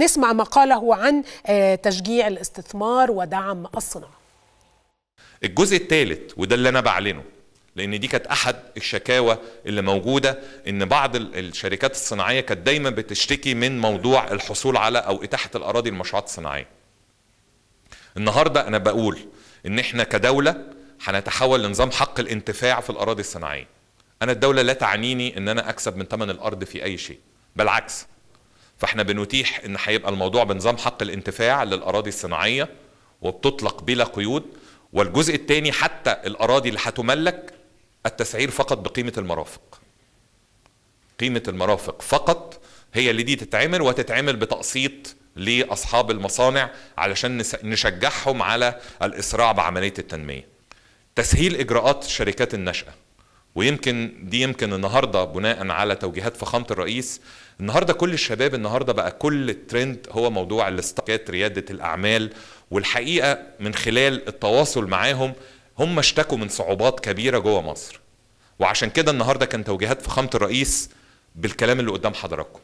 نسمع ما قاله عن آه، تشجيع الاستثمار ودعم الصناعة الجزء الثالث وده اللي أنا بعلنه لأن دي كانت أحد الشكاوى اللي موجودة إن بعض الشركات الصناعية كانت دايما بتشتكي من موضوع الحصول على أو إتاحة الأراضي للمشروعات الصناعية النهاردة أنا بقول إن إحنا كدولة هنتحول لنظام حق الانتفاع في الأراضي الصناعية أنا الدولة لا تعنيني إن أنا أكسب من ثمن الأرض في أي شيء بالعكس فاحنا بنتيح ان هيبقى الموضوع بنظام حق الانتفاع للاراضي الصناعيه وبتطلق بلا قيود والجزء الثاني حتى الاراضي اللي هتملك التسعير فقط بقيمه المرافق قيمه المرافق فقط هي اللي دي تتعمل وتتعمل بتقسيط لاصحاب المصانع علشان نشجعهم على الاسراع بعمليه التنميه تسهيل اجراءات شركات النشاه ويمكن دي يمكن النهارده بناء على توجيهات فخامه الرئيس النهارده كل الشباب النهارده بقى كل الترند هو موضوع الاستقالات رياده الاعمال والحقيقه من خلال التواصل معاهم هم اشتكوا من صعوبات كبيره جوه مصر وعشان كده النهارده كان توجيهات فخامه الرئيس بالكلام اللي قدام حضراتكم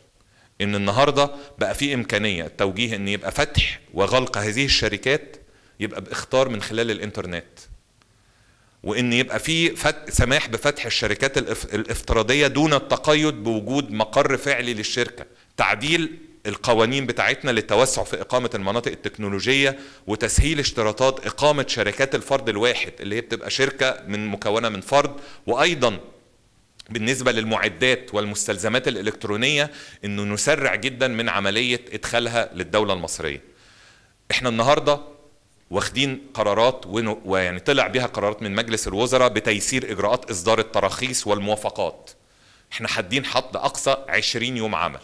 ان النهارده بقى في امكانيه التوجيه ان يبقى فتح وغلق هذه الشركات يبقى باختار من خلال الانترنت وان يبقى في سماح بفتح الشركات الافتراضيه دون التقيد بوجود مقر فعلي للشركه تعديل القوانين بتاعتنا للتوسع في إقامة المناطق التكنولوجية وتسهيل اشتراطات إقامة شركات الفرد الواحد اللي هي بتبقى شركة من مكونة من فرد وأيضا بالنسبة للمعدات والمستلزمات الإلكترونية أنه نسرع جدا من عملية إدخالها للدولة المصرية احنا النهاردة واخدين قرارات ويعني طلع بيها قرارات من مجلس الوزراء بتيسير اجراءات اصدار التراخيص والموافقات احنا حادين حد اقصى 20 يوم عمل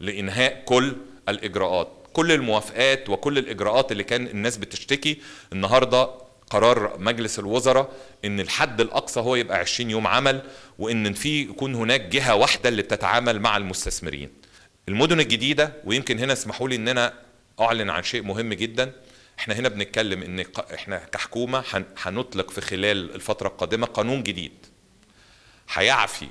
لانهاء كل الاجراءات كل الموافقات وكل الاجراءات اللي كان الناس بتشتكي النهارده قرار مجلس الوزراء ان الحد الاقصى هو يبقى 20 يوم عمل وان في يكون هناك جهه واحده اللي بتتعامل مع المستثمرين المدن الجديده ويمكن هنا اسمحوا لي ان انا اعلن عن شيء مهم جدا احنا هنا بنتكلم ان احنا كحكومه هنطلق في خلال الفتره القادمه قانون جديد هيعفي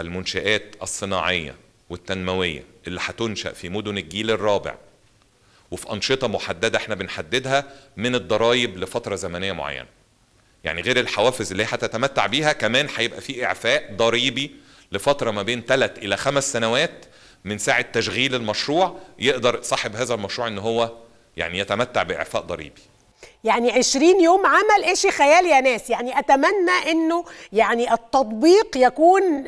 المنشآت الصناعيه والتنمويه اللي هتنشأ في مدن الجيل الرابع وفي أنشطة محددة احنا بنحددها من الضرائب لفترة زمنية معينة يعني غير الحوافز اللي هتتمتع بيها كمان هيبقى في إعفاء ضريبي لفترة ما بين ثلاث إلى خمس سنوات من ساعة تشغيل المشروع يقدر صاحب هذا المشروع ان هو يعني يتمتع باعفاء ضريبي يعني 20 يوم عمل إشي خيال يا ناس يعني أتمنى أنه يعني التطبيق يكون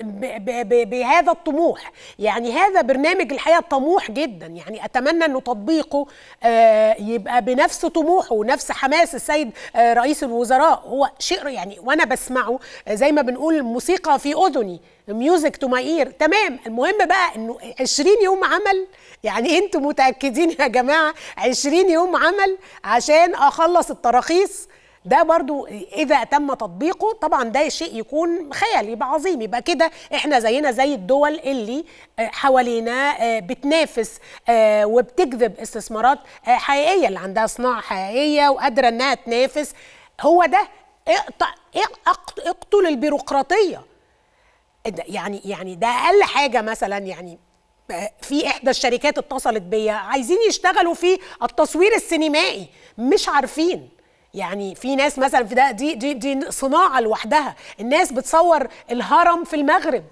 بهذا الطموح يعني هذا برنامج الحقيقة طموح جدا يعني أتمنى أنه تطبيقه آه، يبقى بنفس طموحه ونفس حماس السيد آه، رئيس الوزراء هو شيء يعني وأنا بسمعه آه، زي ما بنقول موسيقى في أذني ميوزك تو ماي اير تمام المهم بقى انه 20 يوم عمل يعني انتم متاكدين يا جماعه 20 يوم عمل عشان اخلص خلاص التراخيص ده برضو اذا تم تطبيقه طبعا ده شيء يكون خيالي يبقى عظيم يبقى كده احنا زينا زي الدول اللي آه، حوالينا آه، بتنافس آه، وبتجذب استثمارات حقيقيه اللي عندها صناعه حقيقيه وقادره انها تنافس هو ده اقتل البيروقراطيه يعني يعني ده اقل حاجه مثلا يعني في احدى الشركات اتصلت بيا عايزين يشتغلوا في التصوير السينمائي مش عارفين يعني في ناس مثلا في ده دي دي دي صناعه لوحدها الناس بتصور الهرم في المغرب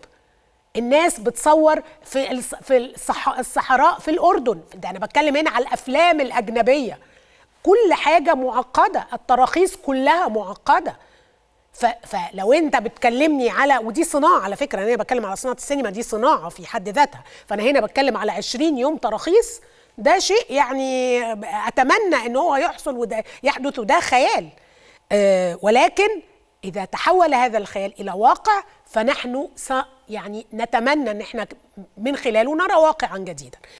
الناس بتصور في في الصحراء في الاردن ده انا بتكلم هنا على الافلام الاجنبيه كل حاجه معقده التراخيص كلها معقده فلو انت بتكلمني على ودي صناعه على فكره انا بتكلم على صناعه السينما دي صناعه في حد ذاتها فانا هنا بتكلم على 20 يوم تراخيص ده شيء يعني اتمنى ان هو يحصل وده يحدث وده خيال أه ولكن اذا تحول هذا الخيال الى واقع فنحن يعني نتمنى ان احنا من خلاله نرى واقعا جديدا